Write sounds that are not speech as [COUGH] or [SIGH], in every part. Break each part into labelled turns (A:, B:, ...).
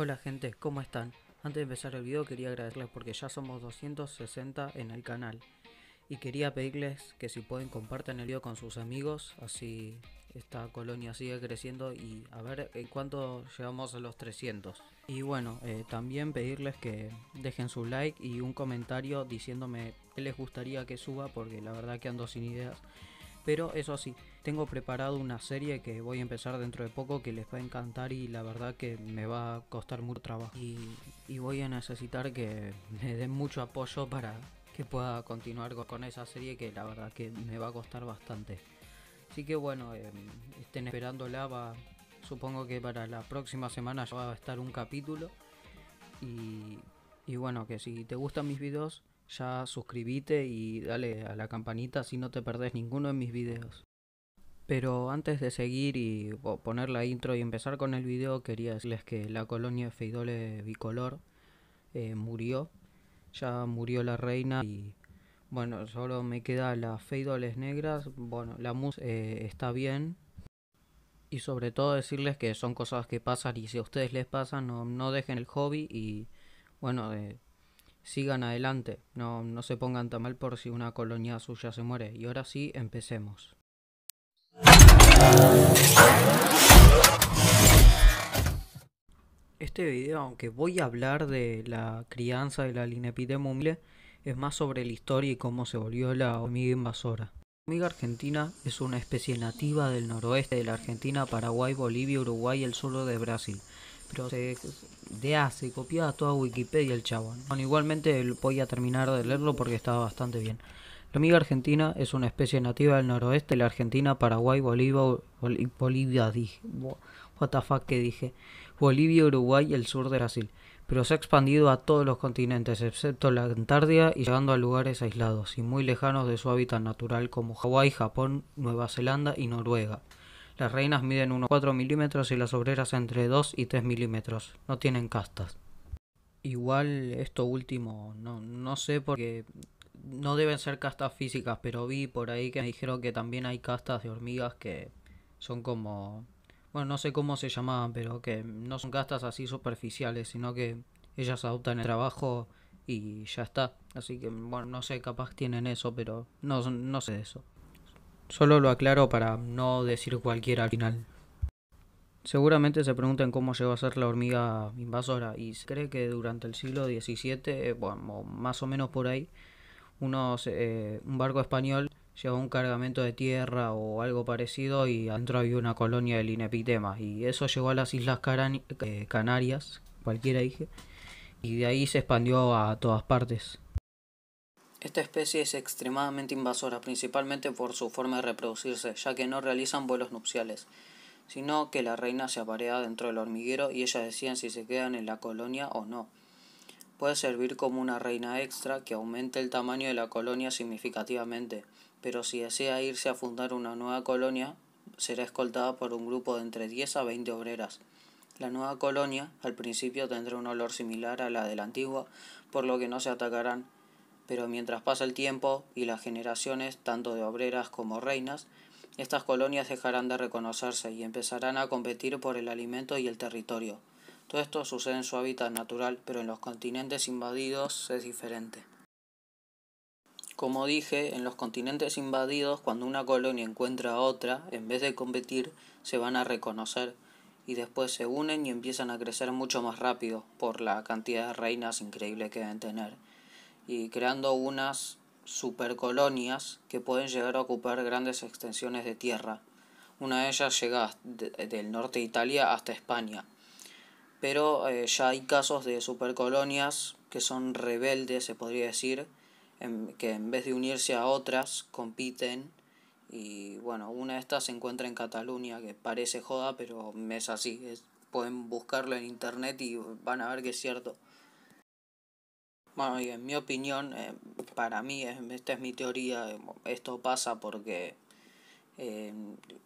A: Hola gente, ¿cómo están? Antes de empezar el video quería agradecerles porque ya somos 260 en el canal y quería pedirles que si pueden compartan el video con sus amigos, así esta colonia sigue creciendo y a ver en eh, cuánto llegamos a los 300. Y bueno, eh, también pedirles que dejen su like y un comentario diciéndome qué les gustaría que suba porque la verdad que ando sin ideas. Pero eso sí, tengo preparado una serie que voy a empezar dentro de poco que les va a encantar y la verdad que me va a costar mucho trabajo. Y, voy a necesitar que [LAUGHS] me den mucho apoyo para que pueda continuar con esa serie que la verdad que me va a costar bastante. Así que bueno, em, estén esperándola, va, supongo que para la próxima semana ya va a estar un capítulo. y bueno, que si te gustan mis videos, ya suscríbete y dale a la campanita si no te perdés ninguno de mis videos. Pero antes de seguir y poner la intro y empezar con el video, quería decirles que la colonia de Feidole Bicolor eh, murió. Ya murió la reina y bueno, solo me queda las Feidoles negras. Bueno, la música eh, está bien. Y sobre todo decirles que son cosas que pasan y si a ustedes les pasan, no, no dejen el hobby y bueno, eh, Sigan adelante, no, no se pongan tan mal por si una colonia suya se muere. Y ahora sí, empecemos. Este video, aunque voy a hablar de la crianza de la linepidemumile, es más sobre la historia y cómo se volvió la hormiga invasora. La hormiga argentina es una especie nativa del noroeste de la Argentina, Paraguay, Bolivia, Uruguay y el sur de Brasil pero se de A, copiaba toda Wikipedia el chavo. Igualmente voy igualmente podía terminar de leerlo porque estaba bastante bien. La miga argentina es una especie nativa del noroeste de la Argentina, Paraguay, Bolivia, Bolivia, que dije. Bolivia, Uruguay y el sur de Brasil. Pero se ha expandido a todos los continentes excepto la Antártida y llegando a lugares aislados y muy lejanos de su hábitat natural como Hawái, Japón, Nueva Zelanda y Noruega. Las reinas miden unos 4 milímetros y las obreras entre 2 y 3 milímetros. No tienen castas. Igual esto último, no, no sé porque no deben ser castas físicas, pero vi por ahí que me dijeron que también hay castas de hormigas que son como... Bueno, no sé cómo se llamaban, pero que no son castas así superficiales, sino que ellas adoptan el trabajo y ya está. Así que, bueno, no sé, capaz tienen eso, pero no, no sé de eso. Solo lo aclaro para no decir cualquiera al final. Seguramente se preguntan cómo llegó a ser la hormiga invasora y se cree que durante el siglo XVII, eh, bueno, más o menos por ahí, unos, eh, un barco español llevó un cargamento de tierra o algo parecido y entró había una colonia del Inepitema y eso llegó a las Islas eh, Canarias, cualquiera dije, y de ahí se expandió a todas partes. Esta especie es extremadamente invasora, principalmente por su forma de reproducirse, ya que no realizan vuelos nupciales, sino que la reina se aparea dentro del hormiguero y ellas deciden si se quedan en la colonia o no. Puede servir como una reina extra que aumente el tamaño de la colonia significativamente, pero si desea irse a fundar una nueva colonia, será escoltada por un grupo de entre 10 a 20 obreras. La nueva colonia al principio tendrá un olor similar a la de la antigua, por lo que no se atacarán pero mientras pasa el tiempo y las generaciones, tanto de obreras como reinas, estas colonias dejarán de reconocerse y empezarán a competir por el alimento y el territorio. Todo esto sucede en su hábitat natural, pero en los continentes invadidos es diferente. Como dije, en los continentes invadidos, cuando una colonia encuentra a otra, en vez de competir, se van a reconocer y después se unen y empiezan a crecer mucho más rápido por la cantidad de reinas increíble que deben tener y creando unas supercolonias que pueden llegar a ocupar grandes extensiones de tierra. Una de ellas llega del norte de Italia hasta España. Pero eh, ya hay casos de supercolonias que son rebeldes, se podría decir, que en vez de unirse a otras, compiten. Y bueno, una de estas se encuentra en Cataluña, que parece joda, pero es así. pueden buscarlo en internet y van a ver que es cierto. Bueno, y en mi opinión, eh, para mí, esta es mi teoría, esto pasa porque eh,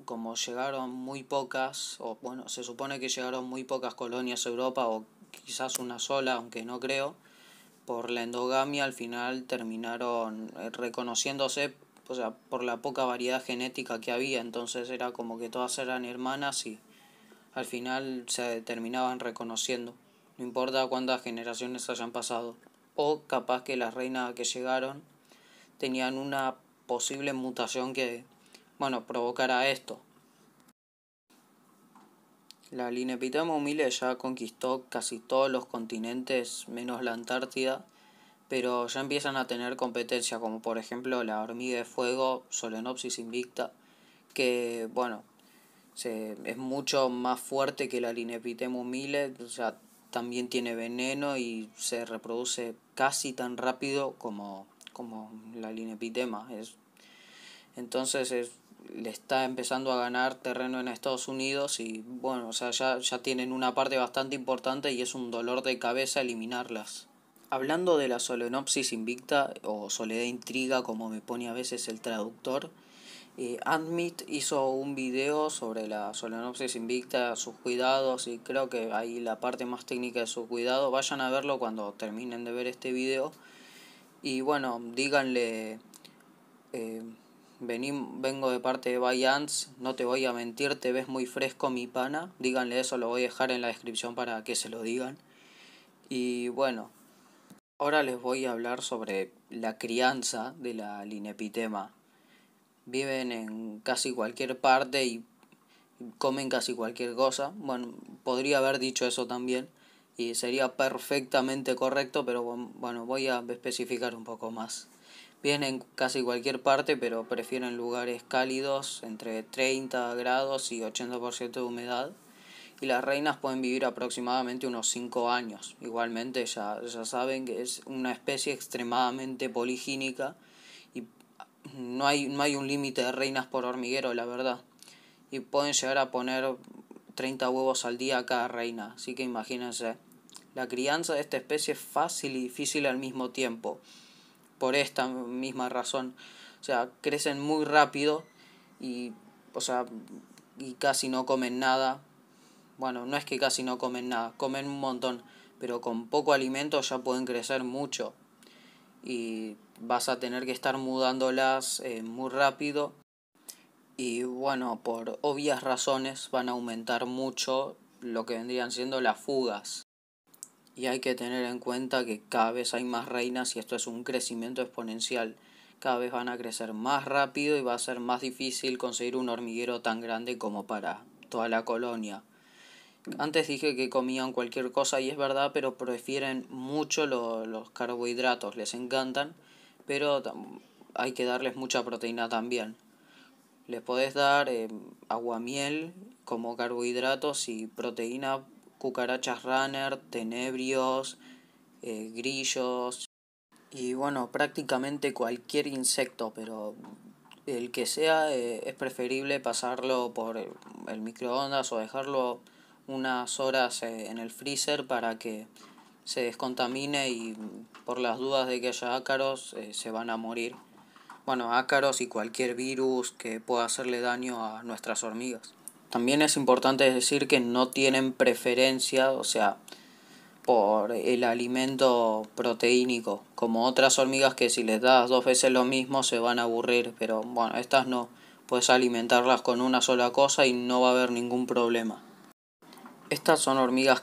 A: como llegaron muy pocas, o bueno, se supone que llegaron muy pocas colonias a Europa, o quizás una sola, aunque no creo, por la endogamia al final terminaron eh, reconociéndose, o sea, por la poca variedad genética que había, entonces era como que todas eran hermanas y al final se terminaban reconociendo, no importa cuántas generaciones hayan pasado o capaz que las reinas que llegaron tenían una posible mutación que, bueno, provocara esto. La Linepitama humilde ya conquistó casi todos los continentes menos la Antártida, pero ya empiezan a tener competencia, como por ejemplo la hormiga de fuego, Solenopsis invicta, que, bueno, se, es mucho más fuerte que la Linepitema humilde, o también tiene veneno y se reproduce casi tan rápido como, como la linepitema. entonces le está empezando a ganar terreno en Estados Unidos y bueno, o sea, ya, ya tienen una parte bastante importante y es un dolor de cabeza eliminarlas. Hablando de la Solenopsis invicta o soledad intriga como me pone a veces el traductor, Admit hizo un video sobre la Solenopsis invicta, sus cuidados y creo que ahí la parte más técnica de su cuidado. Vayan a verlo cuando terminen de ver este video. Y bueno, díganle, eh, vengo de parte de Bayans, no te voy a mentir, te ves muy fresco mi pana. Díganle eso, lo voy a dejar en la descripción para que se lo digan. Y bueno, ahora les voy a hablar sobre la crianza de la linepitema viven en casi cualquier parte y comen casi cualquier cosa. Bueno, podría haber dicho eso también y sería perfectamente correcto, pero bueno, voy a especificar un poco más. Vienen en casi cualquier parte, pero prefieren lugares cálidos, entre 30 grados y 80% de humedad. Y las reinas pueden vivir aproximadamente unos 5 años. Igualmente, ya, ya saben que es una especie extremadamente poligínica no hay, no hay un límite de reinas por hormiguero, la verdad. Y pueden llegar a poner 30 huevos al día a cada reina, así que imagínense. La crianza de esta especie es fácil y difícil al mismo tiempo, por esta misma razón. O sea, crecen muy rápido y, o sea, y casi no comen nada. Bueno, no es que casi no comen nada, comen un montón, pero con poco alimento ya pueden crecer mucho y vas a tener que estar mudándolas eh, muy rápido y bueno, por obvias razones van a aumentar mucho lo que vendrían siendo las fugas. Y hay que tener en cuenta que cada vez hay más reinas y esto es un crecimiento exponencial. Cada vez van a crecer más rápido y va a ser más difícil conseguir un hormiguero tan grande como para toda la colonia. Antes dije que comían cualquier cosa y es verdad, pero prefieren mucho los carbohidratos, les encantan, pero hay que darles mucha proteína también. Les podés dar eh, agua miel como carbohidratos y proteína, cucarachas runner, tenebrios, eh, grillos y bueno, prácticamente cualquier insecto, pero el que sea eh, es preferible pasarlo por el microondas o dejarlo unas horas eh, en el freezer para que se descontamine y por las dudas de que haya ácaros eh, se van a morir. Bueno, ácaros y cualquier virus que pueda hacerle daño a nuestras hormigas. También es importante decir que no tienen preferencia, o sea, por el alimento proteínico, como otras hormigas que si les das dos veces lo mismo se van a aburrir, pero bueno, estas no, puedes alimentarlas con una sola cosa y no va a haber ningún problema. Estas son hormigas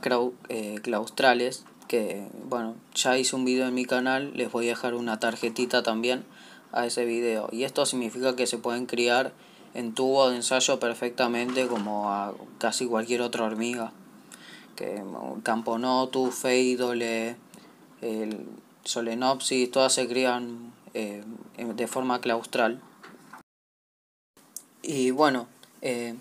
A: eh, claustrales que, bueno, ya hice un video en mi canal, les voy a dejar una tarjetita también a ese video. Y esto significa que se pueden criar en tubo de ensayo perfectamente como a casi cualquier otra hormiga. Que Camponotus, Feidole, Solenopsis, todas se crían eh, de forma claustral. Y bueno, eh,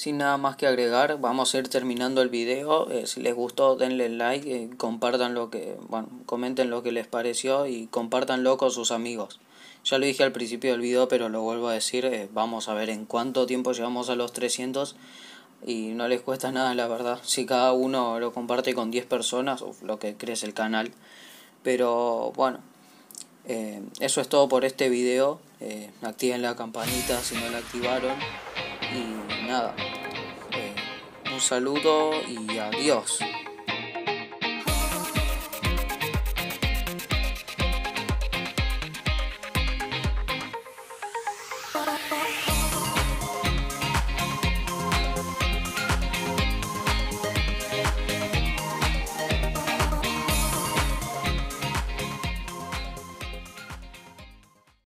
A: sin nada más que agregar, vamos a ir terminando el video. Eh, si les gustó, denle like, eh, compartan lo que, bueno, comenten lo que les pareció y compartanlo con sus amigos. Ya lo dije al principio del video, pero lo vuelvo a decir, eh, vamos a ver en cuánto tiempo llegamos a los 300 y no les cuesta nada, la verdad. Si cada uno lo comparte con 10 personas, lo que crece el canal. Pero bueno, eso es todo por este video. activen la campanita si no la activaron. Eh, un saludo y adiós.